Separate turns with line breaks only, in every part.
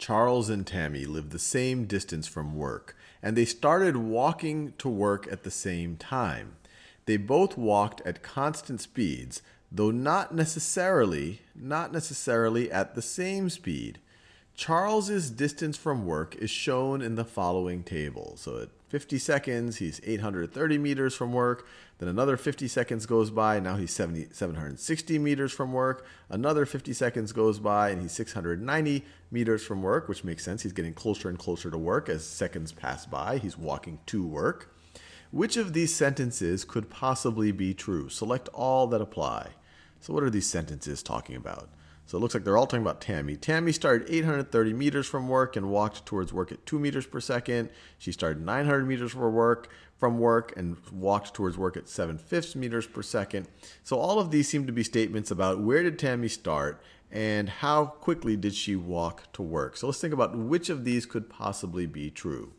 Charles and Tammy lived the same distance from work, and they started walking to work at the same time. They both walked at constant speeds, though not necessarily, not necessarily at the same speed. Charles's distance from work is shown in the following table. So at 50 seconds, he's 830 meters from work. Then another 50 seconds goes by, now he's 70, 760 meters from work. Another 50 seconds goes by, and he's 690 meters from work, which makes sense. He's getting closer and closer to work as seconds pass by. He's walking to work. Which of these sentences could possibly be true? Select all that apply. So, what are these sentences talking about? So it looks like they're all talking about Tammy. Tammy started 830 meters from work and walked towards work at 2 meters per second. She started 900 meters from work from work and walked towards work at 7 fifths meters per second. So all of these seem to be statements about where did Tammy start and how quickly did she walk to work. So let's think about which of these could possibly be true.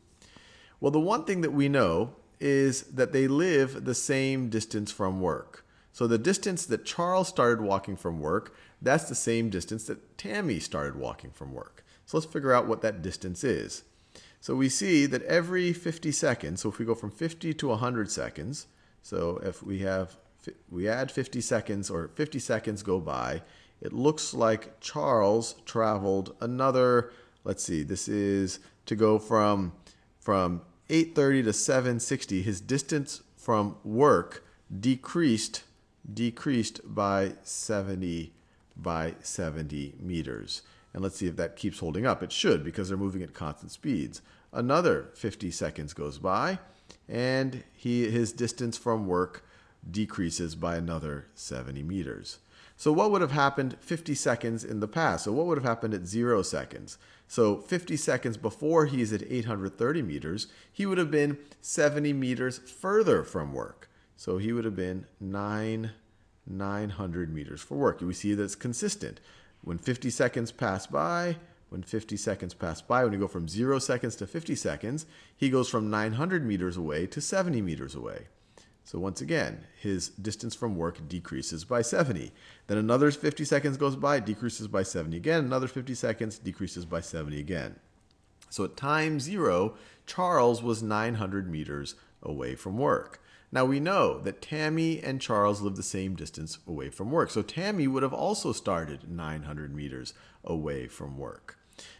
Well, the one thing that we know is that they live the same distance from work. So the distance that Charles started walking from work, that's the same distance that Tammy started walking from work. So let's figure out what that distance is. So we see that every 50 seconds, so if we go from 50 to 100 seconds, so if we have we add 50 seconds or 50 seconds go by, it looks like Charles traveled another, let's see, this is to go from from 8:30 to 7:60, his distance from work decreased decreased by 70 by 70 meters. And let's see if that keeps holding up. It should because they're moving at constant speeds. Another 50 seconds goes by, and he, his distance from work decreases by another 70 meters. So what would have happened 50 seconds in the past? So what would have happened at zero seconds? So 50 seconds before he's at 830 meters, he would have been 70 meters further from work. So he would have been 9 900 meters for work. We see that it's consistent. When 50 seconds pass by, when 50 seconds pass by, when you go from 0 seconds to 50 seconds, he goes from 900 meters away to 70 meters away. So once again, his distance from work decreases by 70. Then another 50 seconds goes by, decreases by 70 again. Another 50 seconds decreases by 70 again. So at time zero, Charles was 900 meters away from work. Now we know that Tammy and Charles live the same distance away from work. So Tammy would have also started 900 meters away from work.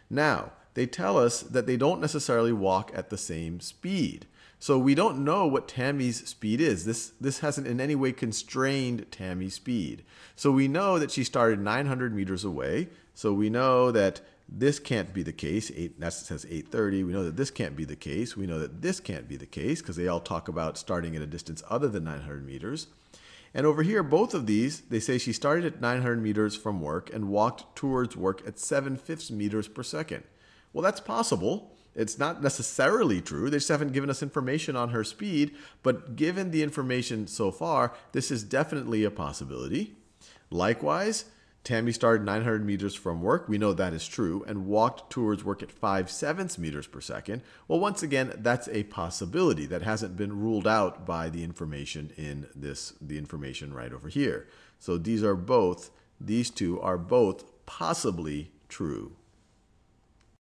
Now, they tell us that they don't necessarily walk at the same speed. So we don't know what Tammy's speed is. This, this hasn't in any way constrained Tammy's speed. So we know that she started 900 meters away. So we know that this can't be the case. Eight, that's 830. We know that this can't be the case. We know that this can't be the case because they all talk about starting at a distance other than 900 meters. And over here, both of these, they say she started at 900 meters from work and walked towards work at 7 fifths meters per second. Well, that's possible. It's not necessarily true. They just haven't given us information on her speed, but given the information so far, this is definitely a possibility. Likewise, Tammy started 900 meters from work, we know that is true, and walked towards work at 5 sevenths meters per second. Well, once again, that's a possibility that hasn't been ruled out by the information in this, the information right over here. So these are both, these two are both possibly true.